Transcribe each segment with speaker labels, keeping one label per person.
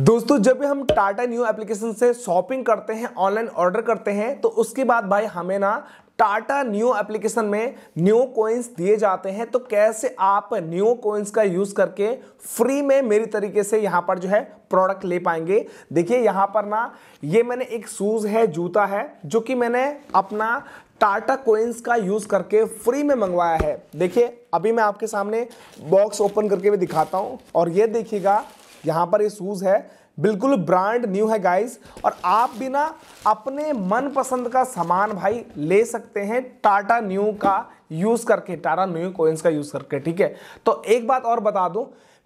Speaker 1: दोस्तों जब भी हम टाटा न्यू एप्लीकेशन से शॉपिंग करते हैं ऑनलाइन ऑर्डर करते हैं तो उसके बाद भाई हमें ना टाटा न्यू एप्लीकेशन में न्यू कोइंस दिए जाते हैं तो कैसे आप न्यू कोइंस का यूज़ करके फ्री में मेरी तरीके से यहाँ पर जो है प्रोडक्ट ले पाएंगे देखिए यहाँ पर ना ये मैंने एक शूज़ है जूता है जो कि मैंने अपना टाटा कोइंस का यूज़ करके फ्री में मंगवाया है देखिए अभी मैं आपके सामने बॉक्स ओपन करके भी दिखाता हूँ और ये देखिएगा यहाँ पर ये शूज़ है बिल्कुल ब्रांड न्यू है गाइस और आप भी ना अपने मनपसंद का सामान भाई ले सकते हैं टाटा न्यू का यूज़ करके टाटा न्यू कोइंस का यूज़ करके ठीक है तो एक बात और बता दूं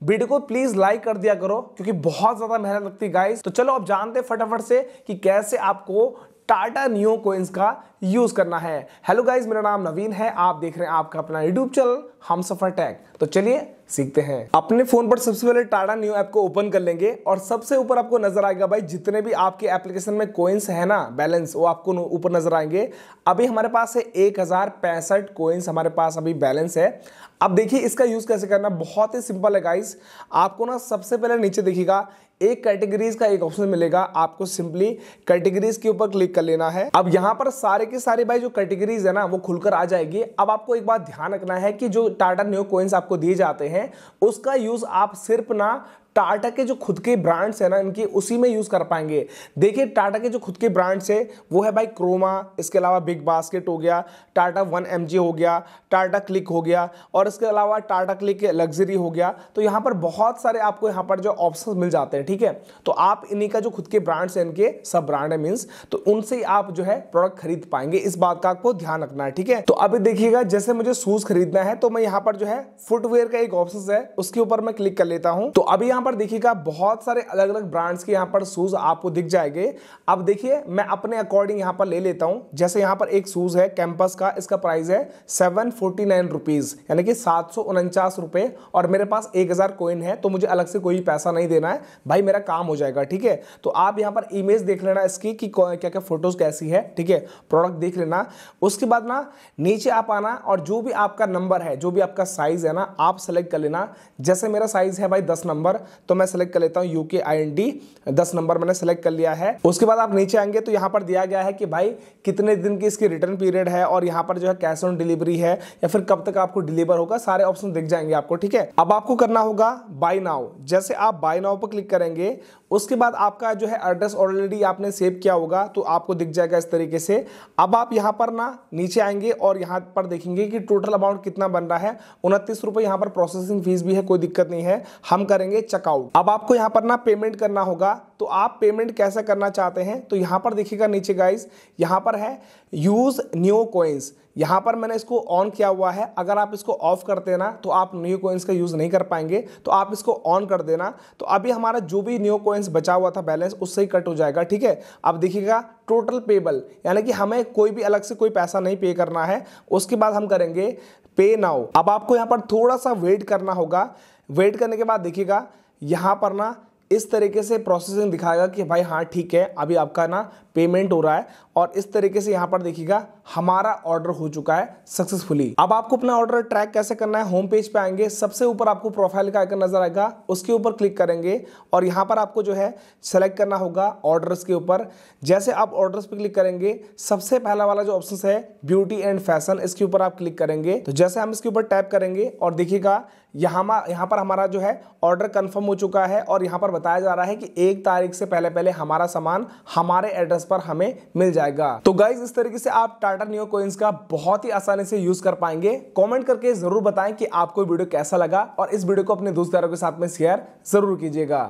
Speaker 1: वीडियो को प्लीज़ लाइक कर दिया करो क्योंकि बहुत ज़्यादा मेहनत लगती है गाइस तो चलो अब जानते फटाफट से कि कैसे आपको टाटा न्यू कोइंस का यूज़ करना है हेलो गाइज मेरा नाम नवीन है आप देख रहे हैं आपका अपना यूट्यूब चैनल हम सफर टैग तो चलिए सीखते हैं अपने फोन पर सबसे पहले टाटा न्यू ऐप को ओपन कर लेंगे और सबसे ऊपर आपको नजर आएगा भाई जितने भी आपके एप्लीकेशन में कोइंस है ना बैलेंस वो आपको ऊपर नजर आएंगे अभी हमारे पास है एक हजार पैंसठ कोइंस हमारे पास अभी बैलेंस है अब देखिए इसका यूज कैसे करना बहुत ही सिंपल है गाइस आपको ना सबसे पहले नीचे देखिएगा एक कैटेगरीज का एक ऑप्शन मिलेगा आपको सिंपली कैटेगरीज के ऊपर क्लिक कर लेना है अब यहां पर सारे के सारे भाई जो कैटेगरीज है ना वो खुलकर आ जाएगी अब आपको एक बात ध्यान रखना है कि जो टाटा न्यू कोइंस आपको दिए जाते हैं उसका यूज आप सिर्फ ना टाटा के जो खुद के ब्रांड्स हैं ना इनके उसी में यूज़ कर पाएंगे देखिए टाटा के जो खुद के ब्रांड्स है वो है भाई क्रोमा इसके अलावा बिग बास्केट हो गया टाटा वन एम हो गया टाटा क्लिक हो गया और इसके अलावा टाटा क्लिक लग्जरी हो गया तो यहाँ पर बहुत सारे आपको यहाँ पर जो ऑप्शन मिल जाते हैं ठीक है तो आप इन्हीं का जो खुद के ब्रांड्स हैं इनके सब ब्रांड है मीन्स तो उनसे आप जो है प्रोडक्ट खरीद पाएंगे इस बात का आपको ध्यान रखना है ठीक है तो अभी देखिएगा जैसे मुझे शूज खरीदना है तो मैं यहाँ पर जो है फुटवेयर का एक ऑप्शन है उसके ऊपर मैं क्लिक कर लेता हूँ तो अभी यहाँ पर पर देखिएगा बहुत सारे अलग अलग ब्रांड्स के यहाँ पर शूज़ आपको दिख जाएंगे अब देखिए मैं अपने अकॉर्डिंग यहाँ पर ले लेता हूँ जैसे यहाँ पर एक शूज़ है कैंपस का इसका प्राइस है सेवन फोर्टी नाइन रुपीज़ यानी कि सात सौ उनचास रुपये और मेरे पास एक हज़ार कोइन है तो मुझे अलग से कोई पैसा नहीं देना है भाई मेरा काम हो जाएगा ठीक है तो आप यहाँ पर इमेज देख लेना इसकी कि क्या क्या फ़ोटोज़ कैसी है ठीक है प्रोडक्ट देख लेना उसके बाद ना नीचे आप आना और जो भी आपका नंबर है जो भी आपका साइज़ है ना आप सेलेक्ट कर लेना जैसे मेरा साइज़ है भाई दस नंबर तो मैं सेलेक्ट कर लेता हूँ यूके आई एन डी दस नंबर मैंने सेलेक्ट कर लिया है उसके बाद आप नीचे आएंगे तो यहाँ पर दिया गया है कि भाई कितने दिन की इसकी रिटर्न पीरियड है और यहाँ पर जो है कैश ऑन डिलीवरी है या फिर कब तक आपको डिलीवर होगा सारे ऑप्शन दिख जाएंगे आपको ठीक है अब आपको करना होगा बाई नाउ जैसे आप बाई नाउ पर क्लिक करेंगे उसके बाद आपका जो है एड्रेस ऑलरेडी आपने सेव किया होगा तो आपको दिख जाएगा इस तरीके से अब आप यहाँ पर ना नीचे आएंगे और यहाँ पर देखेंगे कि टोटल अमाउंट कितना बन रहा है उनतीस रुपये यहाँ पर प्रोसेसिंग फीस भी है कोई दिक्कत नहीं है हम करेंगे चेकआउट अब आपको यहाँ पर ना पेमेंट करना होगा तो आप पेमेंट कैसे करना चाहते हैं तो यहाँ पर देखिएगा नीचे गाइज यहाँ पर है यूज़ न्यू कोइंस यहाँ पर मैंने इसको ऑन किया हुआ है अगर आप इसको ऑफ कर देना तो आप न्यू कोइंस का यूज़ नहीं कर पाएंगे तो आप इसको ऑन कर देना तो अभी हमारा जो भी न्यू कोइंस बचा हुआ था बैलेंस उससे ही कट हो जाएगा ठीक है अब देखिएगा टोटल पेबल यानी कि हमें कोई भी अलग से कोई पैसा नहीं पे करना है उसके बाद हम करेंगे पे नाउ अब आपको यहाँ पर थोड़ा सा वेट करना होगा वेट करने के बाद देखिएगा यहाँ पर ना इस तरीके से प्रोसेसिंग दिखाएगा कि भाई हाँ ठीक है अभी आपका ना पेमेंट हो रहा है और इस तरीके से यहाँ पर देखिएगा हमारा ऑर्डर हो चुका है सक्सेसफुली अब आपको अपना ऑर्डर ट्रैक कैसे करना है होम पेज पे आएंगे सबसे ऊपर आपको प्रोफाइल का आइकन नजर आएगा उसके ऊपर क्लिक करेंगे और यहां पर आपको जो है सेलेक्ट करना होगा ऑर्डर्स के ऊपर जैसे आप ऑर्डर्स पे क्लिक करेंगे सबसे पहला वाला जो ऑप्शन है ब्यूटी एंड फैशन इसके ऊपर आप क्लिक करेंगे तो जैसे हम इसके ऊपर टैप करेंगे और देखिएगा यहाँ यहाँ पर हमारा जो है ऑर्डर कंफर्म हो चुका है और यहाँ पर बताया जा रहा है कि एक तारीख से पहले पहले हमारा सामान हमारे एड्रेस पर हमें मिल जाएगा तो गाइज इस तरीके से आप टाटा डाटा न्यू कोइंस का बहुत ही आसानी से यूज कर पाएंगे कमेंट करके जरूर बताएं कि आपको वीडियो कैसा लगा और इस वीडियो को अपने दोस्त यारों के साथ में शेयर जरूर कीजिएगा